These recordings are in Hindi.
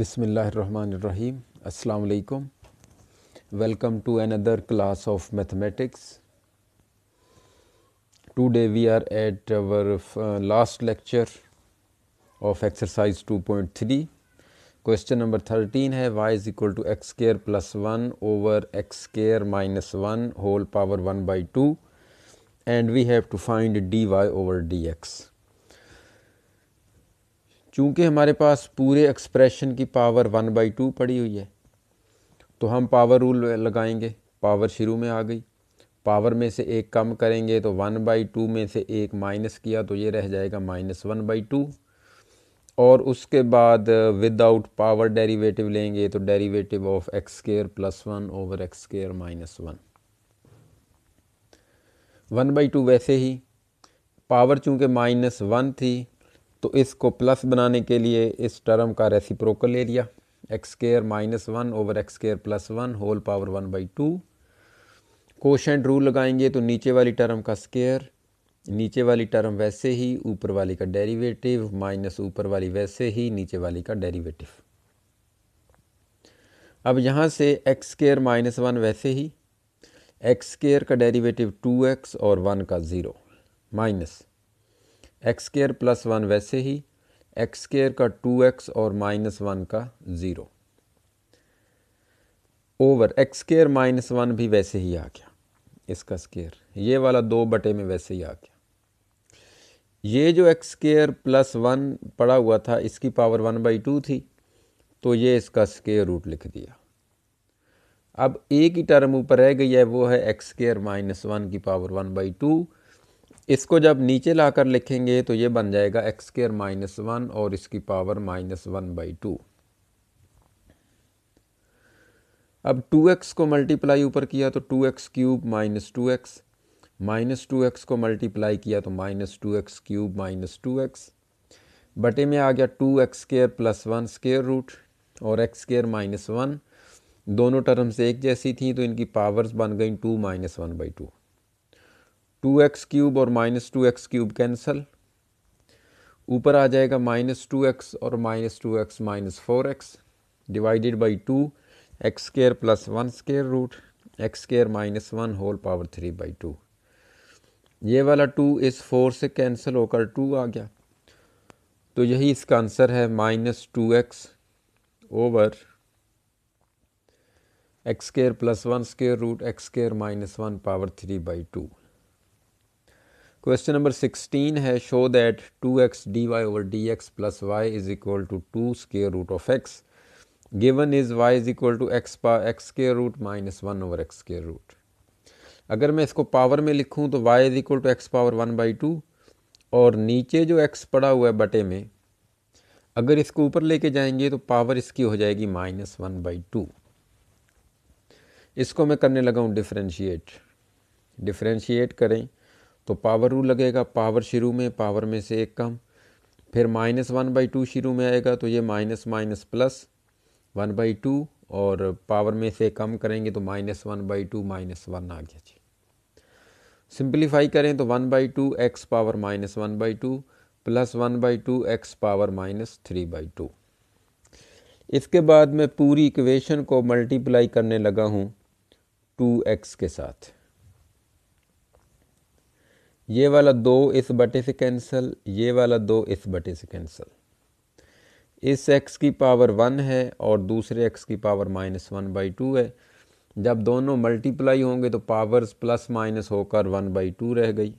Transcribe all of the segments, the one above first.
बिसमीम अल्लाम welcome to another class of mathematics today we are at our last lecture of exercise 2.3 question number 13 है y is equal to x square plus one over x square minus one whole power one by two and we have to find d y over d x चूँकि हमारे पास पूरे एक्सप्रेशन की पावर वन बाई टू पड़ी हुई है तो हम पावर रूल लगाएंगे पावर शुरू में आ गई पावर में से एक कम करेंगे तो वन बाई टू में से एक माइनस किया तो ये रह जाएगा माइनस वन बाई टू और उसके बाद विदाउट पावर डेरिवेटिव लेंगे तो derivative of x square plus one over x square minus one one by two वैसे ही पावर चूँकि माइनस वन थी तो इसको प्लस बनाने के लिए इस टर्म का रेसिप्रोकल ले लिया x square minus one over x square plus one whole power one by two quotient rule लगाएंगे तो नीचे वाली टर्म का स्केयर नीचे वाली टर्म वैसे ही ऊपर वाली का डेरिवेटिव माइनस ऊपर वाली वैसे ही नीचे वाली का डेरिवेटिव अब यहाँ से एक्स स्केयर माइनस वन वैसे ही एक्स स्केयर का डेरिवेटिव टू एक्स और वन का zero minus x square plus one वैसे ही एक्स स्केयर का टू एक्स और माइनस वन का zero over x square minus one भी वैसे ही आ गया इसका स्केयर ये वाला दो बटे में वैसे ही आ गया ये जो एक्स स्केयर प्लस वन पड़ा हुआ था इसकी पावर वन बाई टू थी तो ये इसका स्केयर रूट लिख दिया अब एक ही टर्म ऊपर रह गई है वो है एक्स स्केयर माइनस वन की पावर वन बाई टू इसको जब नीचे ला कर लिखेंगे तो ये बन जाएगा एक्स स्केयर माइनस वन और इसकी power minus one by two अब टू एक्स को मल्टीप्लाई ऊपर किया तो two x cube minus two x minus two x को मल्टीप्लाई किया तो minus two x cube minus two x बटे में आ गया two x square plus one square root और एक्स स्केयर माइनस वन दोनों टर्म्स एक जैसी थी तो इनकी पावर्स बन गई two minus one by two two x cube और minus two x cube cancel ऊपर आ जाएगा माइनस टू एक्स और minus two x minus four x divided by two x square plus one square root x square minus one whole power three by two ये वाला टू इस फोर से कैंसिल होकर टू आ गया तो यही इसका आंसर है minus two x over x square plus one square root x square minus one power three by two question number sixteen है show that two x d y over d x plus y is equal to two square root of x given is y is equal to x power x square root minus one over x square root अगर मैं इसको पावर में लिखूं तो Y is equal to x power one by two और नीचे जो एक्स पड़ा हुआ है बटे में अगर इसको ऊपर लेके जाएंगे तो पावर इसकी हो जाएगी माइनस वन बाई टू इसको मैं करने लगा हूँ डिफ्रेंशिएट डिफ्रेंशिएट करें तो पावर रू लगेगा पावर शुरू में पावर में से एक कम फिर माइनस वन बाई टू शुरू में आएगा तो ये minus minus plus one by two और पावर में से कम करेंगे तो minus one by two minus one आ गया जी सिंप्लीफाई करें तो one by two x power minus one by two plus one by two x power minus three by two इसके बाद मैं पूरी इक्वेशन को मल्टीप्लाई करने लगा हूँ टू एक्स के साथ ये वाला दो इस बटे से कैंसिल ये वाला दो इस बटे से कैंसिल इस एक्स की पावर वन है और दूसरे एक्स की power minus one by two है जब दोनों मल्टीप्लाई होंगे तो पावर्स प्लस माइनस होकर वन बाई टू रह गई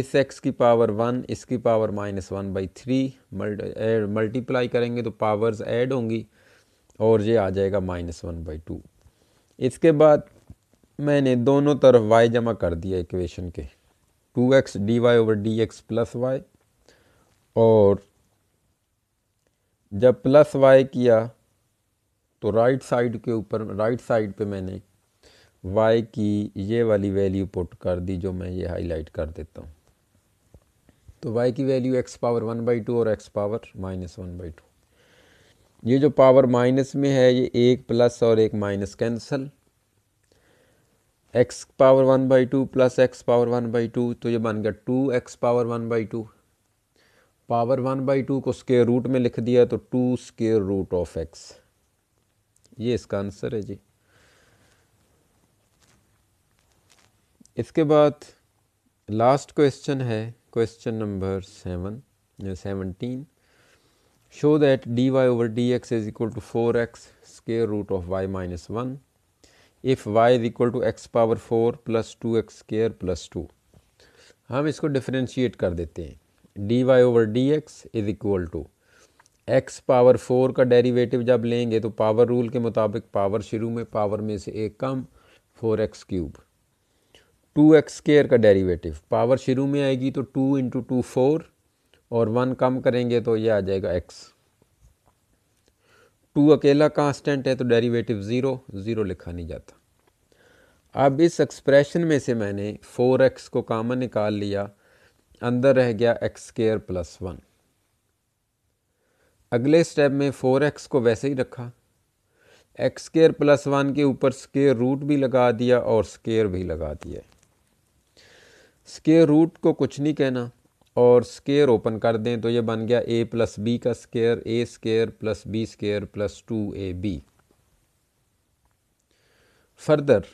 इस एक्स की पावर वन इसकी power minus one by three multiply करेंगे तो पावर्स ऐड होंगी और ये आ जाएगा माइनस वन बाई टू इसके बाद मैंने दोनों तरफ वाई जमा कर दिया इक्वेशन के two x d y over d x plus y और जब प्लस वाई किया तो राइट साइड के ऊपर राइट साइड पे मैंने वाई की ये वाली वैल्यू पुट कर दी जो मैं ये हाईलाइट कर देता हूँ तो वाई की value x power one by two और x power minus one by two ये जो पावर माइनस में है ये एक प्लस और एक minus cancel x power one by two plus x power one by two तो ये बन गया two x power one by two power one by two को स्केयर रूट में लिख दिया तो two square root of x ये इसका आंसर है जी इसके बाद लास्ट क्वेश्चन है question number seven seventeen show that d y over d x is equal to four x square root of y minus one if y is equal to x power four plus two x square plus two हम इसको डिफ्रेंशिएट कर देते हैं d y over d x is equal to x power four का डेरिवेटिव जब लेंगे तो पावर रूल के मुताबिक पावर शुरू में पावर में से एक कम four x cube two x square का डेरिवेटिव पावर शुरू में आएगी तो टू इंटू टू फोर और वन कम करेंगे तो ये आ जाएगा एक्स टू अकेला कांस्टेंट है तो डेरिवेटिव ज़ीरो ज़ीरो लिखा नहीं जाता अब इस एक्सप्रेशन में से मैंने फोर एक्स को कामन निकाल लिया अंदर रह गया एक्स स्केयर प्लस वन अगले स्टेप में फोर एक्स को वैसे ही रखा एक्स स्केयर प्लस वन के ऊपर स्केयर रूट भी लगा दिया और स्केयर भी लगा दिया स्केयर रूट को कुछ नहीं कहना और स्केयर ओपन कर दें तो ये बन गया ए प्लस बी का square a square plus b square plus two a b further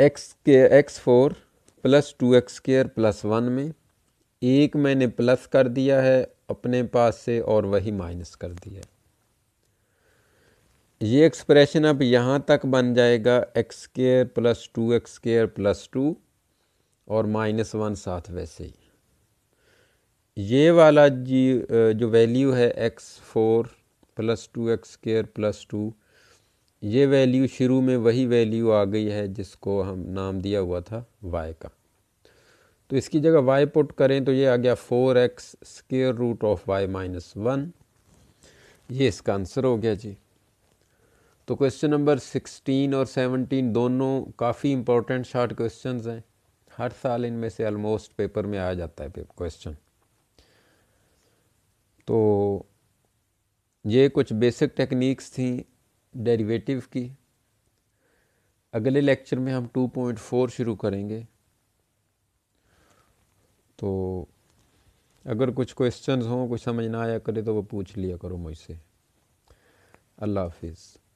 x के x four plus two x square plus one में एक मैंने प्लस कर दिया है अपने पास से और वही माइनस कर दिया ये एक्सप्रेशन अब यहाँ तक बन जाएगा x square plus two x square plus two और माइनस वन साथ वैसे ही ये वाला जी जो वैल्यू है x four plus two x square plus two ये वैल्यू शुरू में वही वैल्यू आ गई है जिसको हम नाम दिया हुआ था वाई का तो इसकी जगह वाई पुट करें तो ये आ गया four x square root of y minus one ये इसका आंसर हो गया जी तो क्वेश्चन नंबर सिक्सटीन और सेवनटीन दोनों काफ़ी इंपॉर्टेंट शार्ट क्वेश्चंस हैं हर साल इनमें से ऑलमोस्ट पेपर में आ जाता है क्वेश्चन तो ये कुछ बेसिक टेक्निक्स थी डेरिवेटिव की अगले लेक्चर में हम 2.4 शुरू करेंगे तो अगर कुछ क्वेश्चंस हों कुछ समझ ना आया करे तो वो पूछ लिया करो मुझसे अल्लाह हाफिज़